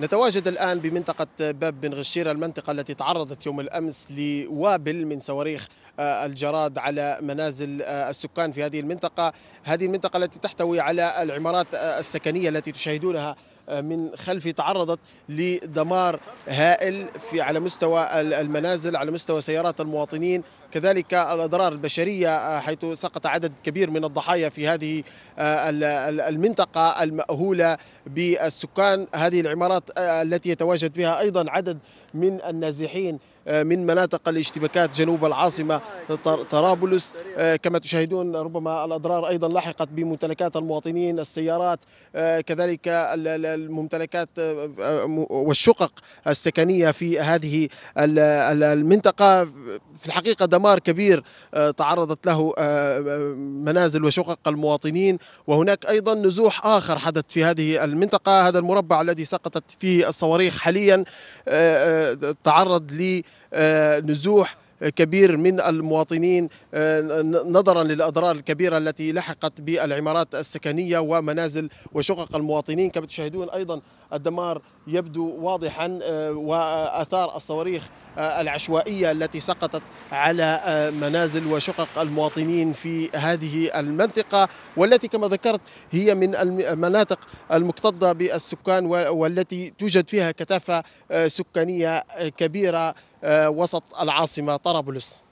نتواجد الآن بمنطقة باب بن غشير المنطقة التي تعرضت يوم الأمس لوابل من صواريخ آه، الجراد على منازل آه، السكان في هذه المنطقة هذه المنطقة التي تحتوي على العمارات آه، السكنية التي تشاهدونها من خلفي تعرضت لدمار هائل في على مستوى المنازل على مستوى سيارات المواطنين كذلك الأضرار البشرية آه، حيث سقط عدد كبير من الضحايا في هذه آه، المنطقة المأهولة بالسكان هذه العمارات آه، التي يتواجد فيها أيضا عدد من النازحين من مناطق الاشتباكات جنوب العاصمة طرابلس كما تشاهدون ربما الأضرار أيضا لحقت بممتلكات المواطنين السيارات كذلك الممتلكات والشقق السكنية في هذه المنطقة في الحقيقة دمار دمار كبير آه، تعرضت له آه، آه، منازل وشقق المواطنين وهناك أيضا نزوح آخر حدث في هذه المنطقة هذا المربع الذي سقطت فيه الصواريخ حاليا تعرض لنزوح كبير من المواطنين آه، نظرا للأضرار الكبيرة التي لحقت بالعمارات السكنية ومنازل وشقق المواطنين كما تشاهدون أيضا الدمار يبدو واضحا آه، وآثار الصواريخ آه، العشوائية التي سقطت على منازل وشقق المواطنين في هذه المنطقة والتي كما ذكرت هي من المناطق المكتظة بالسكان والتي توجد فيها كثافة سكانية كبيرة آه، وسط العاصمة طرابلس